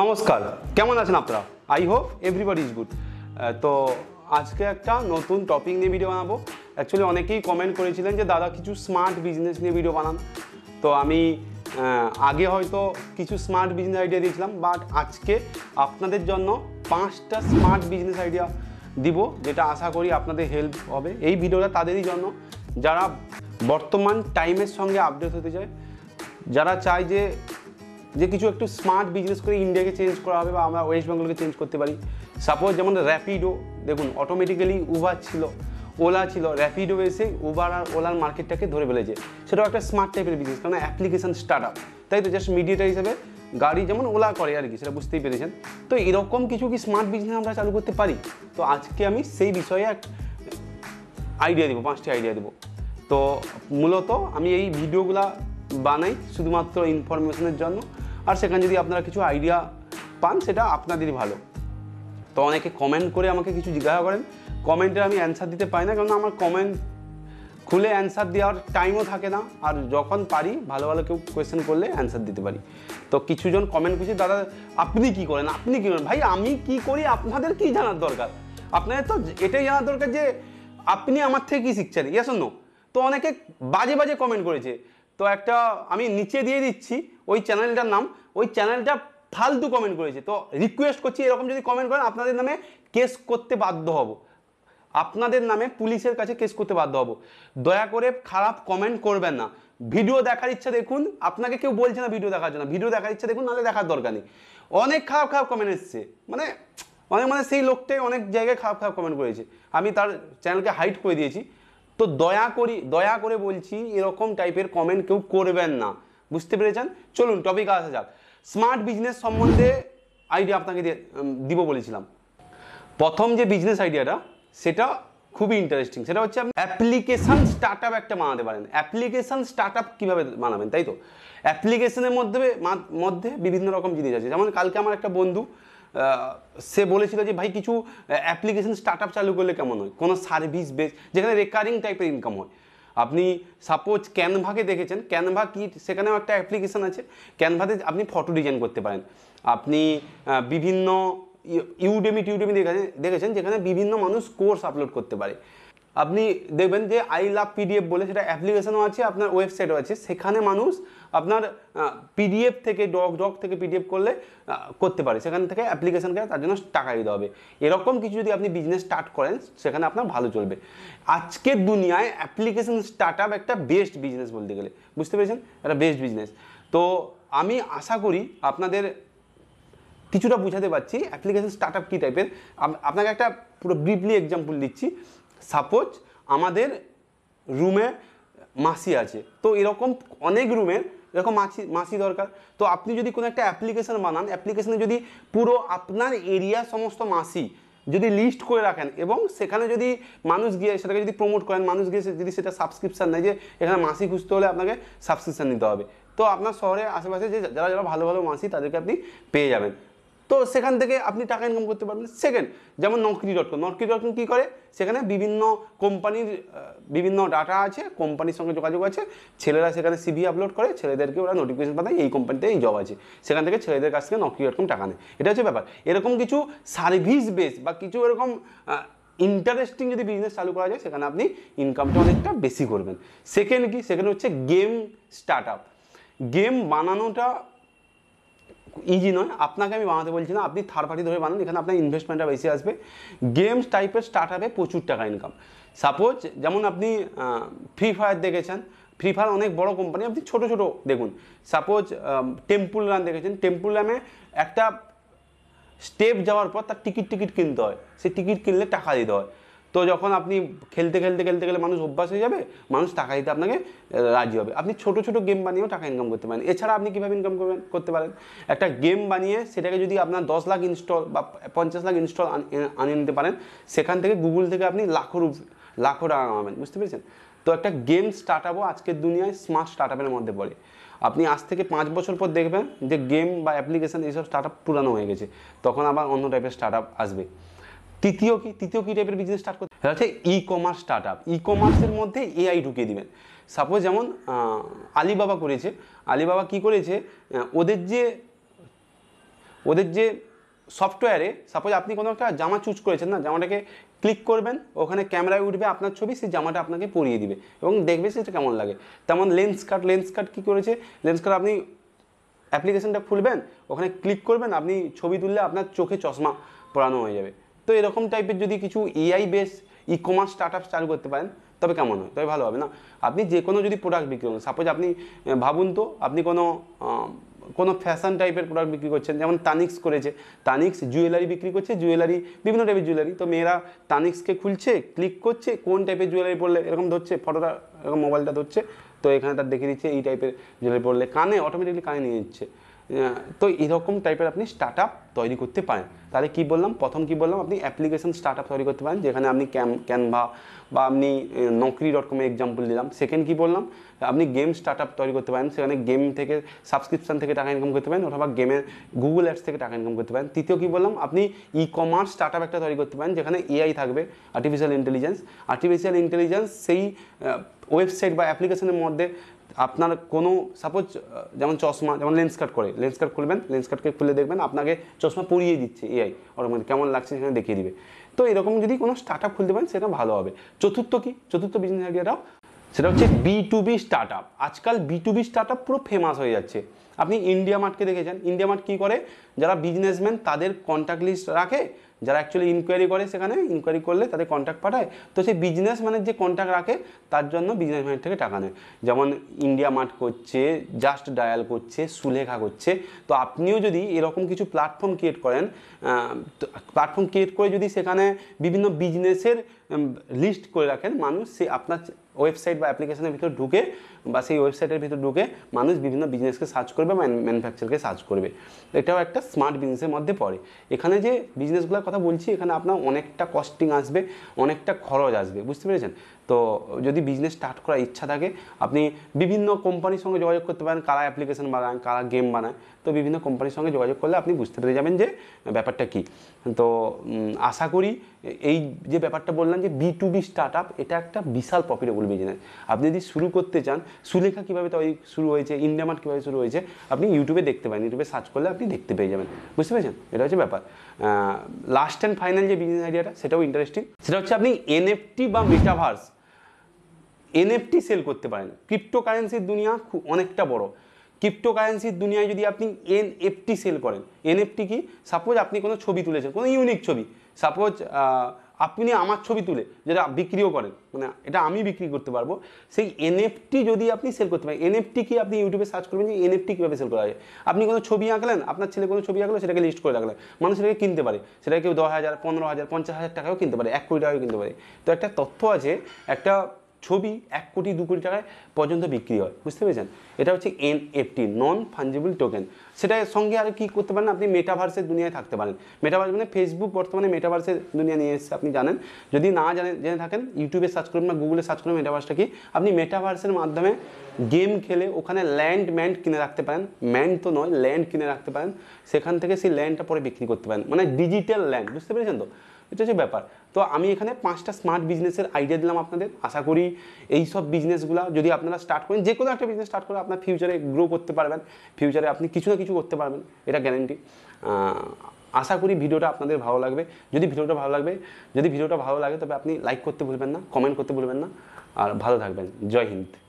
নমস্কার কেমন আছেন আপনারা I hope everybody is good তো আজকে একটা নতুন টপিক নিয়ে ভিডিও বানাবো অ্যাকচুয়ালি অনেকেই কমেন্ট করেছিলেন যে দাদা কিছু স্মার্ট বিজনেস নিয়ে ভিডিও বানান তো আমি আগে হয়তো কিছু স্মার্ট বিজনেস আইডিয়া দিয়েছিলাম বাট আজকে আপনাদের জন্য পাঁচটা স্মার্ট বিজনেস আইডিয়া দিব যেটা আশা করি আপনাদের হেল্প হবে এই ভিডিওটা তাদেরই জন্য যারা বর্তমান টাইমের সঙ্গে আপডেট হতে চায় যারা চায় যে যে কিছু একটু স্মার্ট বিজনেস করে ইন্ডিয়াকে চেঞ্জ করা হবে বা আমরা ওয়েস্ট বেঙ্গলকে চেঞ্জ করতে পারি সাপোজ যেমন র্যাপিডো দেখুন অটোমেটিক্যালি উবার ছিল ওলা ছিল র্যাপিডো এসে উবার আর ওলার মার্কেটটাকে ধরে ফেলেছে সেটাও একটা স্মার্ট টাইপের বিজনেস কারণ অ্যাপ্লিকেশান স্টার্ট আপ তাই তো জাস্ট মিডিয়েটার হিসেবে গাড়ি যেমন ওলা করে আর কি সেটা বুঝতেই পেরেছেন তো এরকম কিছু কি স্মার্ট বিজনেস আমরা চালু করতে পারি তো আজকে আমি সেই বিষয়ে এক আইডিয়া দেবো পাঁচটি আইডিয়া দেবো তো মূলত আমি এই ভিডিওগুলা বানাই শুধুমাত্র ইনফরমেশনের জন্য আর সেখানে যদি আপনারা কিছু আইডিয়া পান সেটা আপনাদেরই ভালো তো অনেকে কমেন্ট করে আমাকে কিছু জিজ্ঞাসা করেন কমেন্টে আমি অ্যান্সার দিতে পারি না কারণ আমার কমেন্ট খুলে অ্যান্সার দেওয়ার টাইমও থাকে না আর যখন পারি ভালো ভালো কেউ কোয়েশ্চেন করলে অ্যান্সার দিতে পারি তো কিছুজন কমেন্ট করছে দাদা আপনি কি করেন আপনি কী করেন ভাই আমি কি করি আপনাদের কি জানার দরকার আপনাদের তো এটাই জানার দরকার যে আপনি আমার থেকে কী শিখছেন ইয়াসন্ন নো তো অনেকে বাজে বাজে কমেন্ট করেছে তো একটা আমি নিচে দিয়ে দিচ্ছি ওই চ্যানেলটার নাম ওই চ্যানেলটা ফালতু কমেন্ট করেছে তো রিকোয়েস্ট করছি এরকম যদি কমেন্ট করেন আপনাদের নামে কেস করতে বাধ্য হব আপনাদের নামে পুলিশের কাছে কেস করতে বাধ্য হব দয়া করে খারাপ কমেন্ট করবেন না ভিডিও দেখার ইচ্ছা দেখুন আপনাকে কেউ বলছে না ভিডিও দেখার জন্য ভিডিও দেখার ইচ্ছা দেখুন নাহলে দেখার দরকার নেই অনেক খারাপ খারাপ কমেন্ট এসছে মানে অনেক মানে সেই লোকটাই অনেক জায়গায় খারাপ খারাপ কমেন্ট করেছে আমি তার চ্যানেলকে হাইট করে দিয়েছি তো দয়া করি দয়া করে বলছি এরকম টাইপের কমেন্ট কেউ করবেন না বুঝতে পেরেছেন চলুন টপিক আসা যাক স্মার্ট বিজনেস সম্বন্ধে আইডিয়া আপনাকে দিব বলেছিলাম প্রথম যে বিজনেস আইডিয়াটা সেটা খুবই ইন্টারেস্টিং সেটা হচ্ছে আপনি অ্যাপ্লিকেশান স্টার্ট আপ একটা বানাতে পারেন অ্যাপ্লিকেশান স্টার্ট আপ কীভাবে বানাবেন তাই তো অ্যাপ্লিকেশনের মধ্যে মধ্যে বিভিন্ন রকম জিনিস আছে যেমন কালকে আমার একটা বন্ধু সে বলেছিল যে ভাই কিছু অ্যাপ্লিকেশন স্টার্ট আপ চালু করলে কেমন হয় কোনো সার্ভিস বেস যেখানে রেকারিং টাইপের ইনকাম হয় আপনি সাপোজ ক্যানভাকে দেখেছেন ক্যানভা কি সেখানেও একটা অ্যাপ্লিকেশান আছে ক্যানভাতে আপনি ফটো ডিজাইন করতে পারেন আপনি বিভিন্ন ইউডেমি টিউডেমি দেখেছেন দেখেছেন যেখানে বিভিন্ন মানুষ কোর্স আপলোড করতে পারে আপনি দেখবেন যে আই লাভ পিডিএফ বলে সেটা অ্যাপ্লিকেশনও আছে আপনার ওয়েবসাইটও আছে সেখানে মানুষ আপনার পিডিএফ থেকে ডক ডক থেকে পিডিএফ করলে করতে পারে সেখান থেকে অ্যাপ্লিকেশন করে তার জন্য টাকা দিতে হবে এরকম কিছু যদি আপনি বিজনেস স্টার্ট করেন সেখানে আপনার ভালো চলবে আজকের দুনিয়ায় অ্যাপ্লিকেশন স্টার্ট আপ একটা বেস্ট বিজনেস বলতে গেলে বুঝতে পেরেছেন একটা বেস্ট বিজনেস তো আমি আশা করি আপনাদের কিছুটা বুঝাতে পারছি অ্যাপ্লিকেশন স্টার্ট আপ কী টাইপের আপনাকে একটা পুরো ব্রিফলি এক্সাম্পল দিচ্ছি সাপোজ আমাদের রুমে মাসি আছে তো এরকম অনেক রুমের এরকম মাসি মাসি দরকার তো আপনি যদি কোনো একটা অ্যাপ্লিকেশান বানান অ্যাপ্লিকেশানে যদি পুরো আপনার এরিয়া সমস্ত মাসি যদি লিস্ট করে রাখেন এবং সেখানে যদি মানুষ গিয়ে সেটাকে যদি প্রমোট করেন মানুষ গিয়ে যদি সেটা সাবস্ক্রিপশান নেয় যে এখানে মাসি খুঁজতে হলে আপনাকে সাবস্ক্রিপশান নিতে হবে তো আপনার শহরের আশেপাশে যে যারা যারা ভালো ভালো মাসি তাদেরকে আপনি পেয়ে যাবেন তো সেখান থেকে আপনি টাকা ইনকাম করতে পারবেন সেকেন্ড যেমন নকরি ডট কম নকরি ডট কম কী করে সেখানে বিভিন্ন কোম্পানির বিভিন্ন ডাটা আছে কোম্পানির সঙ্গে যোগাযোগ আছে ছেলেরা সেখানে সিভি আপলোড করে ছেলেদেরকে ওরা নোটিফিকেশন পাঠায় এই কোম্পানিতে এই জব আছে সেখান থেকে ছেলেদের কাছ থেকে নকরি ডট কম টাকা নেয় এটা হচ্ছে ব্যাপার এরকম কিছু সার্ভিস বেস বা কিছু এরকম ইন্টারেস্টিং যদি বিজনেস চালু করা যায় সেখানে আপনি ইনকামটা অনেকটা বেশি করবেন সেকেন্ড কি সেকেন্ড হচ্ছে গেম স্টার্ট আপ গেম বানানোটা ইজি নয় আপনাকে আমি বানাতে বলছি না আপনি থার্ড পার্টি ধরে বানান এখানে আপনার ইনভেস্টমেন্টটা বেশি আসবে গেমস টাইপের স্টার্ট আপে প্রচুর টাকা ইনকাম সাপোজ যেমন আপনি ফ্রি ফায়ার দেখেছেন ফ্রি ফায়ার অনেক বড় কোম্পানি আপনি ছোট ছোট দেখুন সাপোজ টেম্পুল রান দেখেছেন টেম্পুল রানে একটা স্টেপ যাওয়ার পর তার টিকিট টিকিট কিনতে হয় সেই টিকিট কিনলে টাকা দিতে হয় তো যখন আপনি খেলতে খেলতে খেলতে গেলে মানুষ অভ্যাস হয়ে যাবে মানুষ টাকা দিতে আপনাকে রাজি হবে আপনি ছোট ছোট গেম বানিয়েও টাকা ইনকাম করতে পারেন এছাড়া আপনি কীভাবে ইনকাম করবেন করতে পারেন একটা গেম বানিয়ে সেটাকে যদি আপনার দশ লাখ ইনস্টল বা পঞ্চাশ লাখ ইনস্টল আনিয়ে নিতে পারেন সেখান থেকে গুগল থেকে আপনি লাখো রুপ লাখো টাকা কামাবেন বুঝতে পেরেছেন তো একটা গেম স্টার্ট আপও আজকের দুনিয়ায় স্মার্ট স্টার্ট আপের মধ্যে পড়ে আপনি আজ থেকে পাঁচ বছর পর দেখবেন যে গেম বা অ্যাপ্লিকেশান এইসব স্টার্ট আপ পুরানো হয়ে গেছে তখন আবার অন্য টাইপের স্টার্ট আপ আসবে তৃতীয় কি তৃতীয় কী টাইপের বিজনেস স্টার্ট সেটা হচ্ছে e commerce startup e কমার্সের মধ্যে এআই ঢুকিয়ে দিবেন সাপোজ যেমন আলিবাবা করেছে আলিবাবা কি করেছে ওদের যে ওদের যে সফটওয়্যারে সাপোজ আপনি কোনো একটা জামা চুজ করেছেন না জামাটাকে ক্লিক করবেন ওখানে ক্যামেরায় উঠবে আপনার ছবি সেই জামাটা আপনাকে পরিয়ে দিবে এবং দেখবে সেটা কেমন লাগে তেমন লেন্স কাট লেন্স কাট কী করেছে লেন্স কাট আপনি অ্যাপ্লিকেশনটা খুলবেন ওখানে ক্লিক করবেন আপনি ছবি তুললে আপনার চোখে চশমা পরানো হয়ে যাবে তো এরকম টাইপের যদি কিছু AI base e commerce startup চালু করতে পারেন তবে কেমন হয় তবে ভালো হবে না আপনি যে কোনো যদি প্রোডাক্ট বিক্রি করেন সাপোজ আপনি ভাবুন তো আপনি কোনো কোনো ফ্যাশন টাইপের প্রোডাক্ট বিক্রি করছেন যেমন তানিক্স করেছে তানিক্স জুয়েলারি বিক্রি করছে জুয়েলারি বিভিন্ন টাইপের জুয়েলারি তো মেয়েরা তানিক্সকে খুলছে ক্লিক করছে কোন টাইপের জুয়েলারি পড়লে এরকম ধরছে ফটোটা এরকম মোবাইলটা ধরছে তো এখানে তার দেখে দিচ্ছে এই টাইপের জুয়েলারি পড়লে কানে অটোমেটিকলি কানে নিয়ে নিচ্ছে তো এরকম টাইপের আপনি স্টার্ট তৈরি করতে পারেন তাহলে কি বললাম প্রথম কি বললাম আপনি অ্যাপ্লিকেশন স্টার্ট আপ তৈরি করতে পারেন যেখানে আপনি ক্যাম ক্যানভা বা আপনি নকরি ডট কমে এক্সাম্পল দিলাম সেকেন্ড কি বললাম আপনি গেম স্টার্ট আপ তৈরি করতে পারেন সেখানে গেম থেকে সাবস্ক্রিপশান থেকে টাকা ইনকাম করতে পারেন অথবা গেমের গুগল অ্যাপস থেকে টাকা ইনকাম করতে পারেন তৃতীয় কি বললাম আপনি ই কমার্স স্টার্ট আপ একটা তৈরি করতে পারেন যেখানে এআই থাকবে আর্টিফিশিয়াল ইন্টেলিজেন্স আর্টিফিশিয়াল ইন্টেলিজেন্স সেই ওয়েবসাইট বা অ্যাপ্লিকেশনের মধ্যে আপনার কোনো সাপোজ যেমন চশমা যেমন লেন্স কাট করে লেন্স কাট খুলবেন লেন্স কাটকে খুলে দেখবেন আপনাকে চশমা পরিয়ে দিচ্ছে এআই অটোমেটিক কেমন লাগছে সেখানে দেখিয়ে দিবে তো এরকম যদি কোনো স্টার্ট আপ খুলতে পারেন সেটা ভালো হবে চতুর্থ কি চতুর্থ বিজনেস আইডিয়াটাও সেটা হচ্ছে B to B startup আজকাল B to B startup পুরো ফেমাস হয়ে যাচ্ছে আপনি ইন্ডিয়া মার্টকে দেখেছেন ইন্ডিয়া মার্ট কী করে যারা বিজনেসম্যান তাদের কন্ট্যাক্ট লিস্ট রাখে যারা অ্যাকচুয়ালি ইনকোয়ারি করে সেখানে ইনকোয়ারি করলে তাদের কন্ট্যাক্ট পাঠায় তো সেই বিজনেস ম্যানের যে কন্ট্যাক্ট রাখে তার জন্য বিজনেস ম্যানের থেকে টাকা নেয় যেমন ইন্ডিয়া মার্ট করছে জাস্ট ডায়াল করছে সুলেখা করছে তো আপনিও যদি এরকম কিছু প্ল্যাটফর্ম ক্রিয়েট করেন প্ল্যাটফর্ম ক্রিয়েট করে যদি সেখানে বিভিন্ন বিজনেসের লিস্ট করে রাখেন মানুষ সেই আপনার ওয়েবসাইট বা অ্যাপ্লিকেশনের ভিতর ঢুকে বা সেই ওয়েবসাইটের ভিতর ঢুকে মানুষ বিভিন্ন বিজনেসকে সার্চ করবে বা ম্যানুফ্যাকচারকে সার্চ করবে এটাও একটা স্মার্ট বিজনেসের মধ্যে পড়ে এখানে যে বিজনেসগুলোর কথা বলছি এখানে আপনার অনেকটা কস্টিং আসবে অনেকটা খরচ আসবে বুঝতে পেরেছেন তো যদি বিজনেস স্টার্ট করার ইচ্ছা থাকে আপনি বিভিন্ন কোম্পানির সঙ্গে যোগাযোগ করতে পারেন কারা অ্যাপ্লিকেশন বানায় কারা গেম বানায় তো বিভিন্ন কোম্পানির সঙ্গে যোগাযোগ করলে আপনি বুঝতে পেরে যাবেন যে ব্যাপারটা কী তো আশা করি এই যে ব্যাপারটা বললাম যে B to B startup এটা একটা বিশাল প্রফিটেবল বিজনেস আপনি যদি শুরু করতে চান সুলেখা কীভাবে তৈরি শুরু হয়েছে ইন্ডিয়ামার্ট কীভাবে শুরু হয়েছে আপনি ইউটিউবে দেখতে পারেন ইউটিউবে সার্চ করলে আপনি দেখতে পেয়ে যাবেন বুঝতে পেরেছেন এটা হচ্ছে ব্যাপার লাস্ট অ্যান্ড ফাইনাল যে বিজনেস আইডিয়াটা সেটাও ইন্টারেস্টিং সেটা হচ্ছে আপনি এনএফটি বা মেটাভার্স এনএফটি সেল করতে পারেন ক্রিপ্টোকারেন্সির দুনিয়া খুব অনেকটা বড় ক্রিপ্টোকারেন্সির দুনিয়ায় যদি আপনি এনএফটি সেল করেন এনএফটি কি সাপোজ আপনি কোনো ছবি তুলেছেন কোনো ইউনিক ছবি সাপোজ আপনি আমার ছবি তুলে যেটা বিক্রিও করেন মানে এটা আমি বিক্রি করতে পারবো সেই এনএফটি যদি আপনি সেল করতে পারেন এনএফটি কি আপনি ইউটিউবে সার্চ করবেন যে এনএফটি কীভাবে সেল করা যায় আপনি কোনো ছবি আঁকলেন আপনার ছেলে কোনো ছবি আঁকলো সেটাকে লিস্ট করে রাখলেন মানুষ সেটাকে কিনতে পারে সেটাকে কেউ দশ হাজার পনেরো হাজার পঞ্চাশ হাজার টাকাও কিনতে পারে এক কোটি টাকাও কিনতে পারে তো একটা তথ্য আছে একটা ছবি এক কোটি দু কোটি টাকায় পর্যন্ত বিক্রি হয় বুঝতে পেরেছেন এটা হচ্ছে এনএফটি নন ফাঞ্জেবল টোকেন সেটার সঙ্গে আর কি করতে পারেন আপনি মেটাভার্সের দুনিয়ায় থাকতে পারেন মেটাভার্স মানে ফেসবুক বর্তমানে মেটাভার্সের দুনিয়া নিয়ে এসেছে আপনি জানেন যদি না জানেন জেনে থাকেন ইউটিউবে সার্চ করুন বা গুগলে সার্চ করুন মেটাভার্সটা কি আপনি মেটাভার্সের মাধ্যমে গেম খেলে ওখানে ল্যান্ড ম্যান্ড কিনে রাখতে পারেন ম্যান্ড তো নয় ল্যান্ড কিনে রাখতে পারেন সেখান থেকে সেই ল্যান্ডটা পরে বিক্রি করতে পারেন মানে ডিজিটাল ল্যান্ড বুঝতে পেরেছেন তো এটা হচ্ছে ব্যাপার তো আমি এখানে পাঁচটা স্মার্ট বিজনেসের আইডিয়া দিলাম আপনাদের আশা করি এই সব বিজনেসগুলো যদি আপনারা স্টার্ট করেন যে কোনো একটা বিজনেস স্টার্ট করে আপনার ফিউচারে গ্রো করতে পারবেন ফিউচারে আপনি কিছু না কিছু করতে পারবেন এটা গ্যারেন্টি আশা করি ভিডিওটা আপনাদের ভালো লাগবে যদি ভিডিওটা ভালো লাগবে যদি ভিডিওটা ভালো লাগে তবে আপনি লাইক করতে ভুলবেন না কমেন্ট করতে ভুলবেন না আর ভালো থাকবেন জয় হিন্দ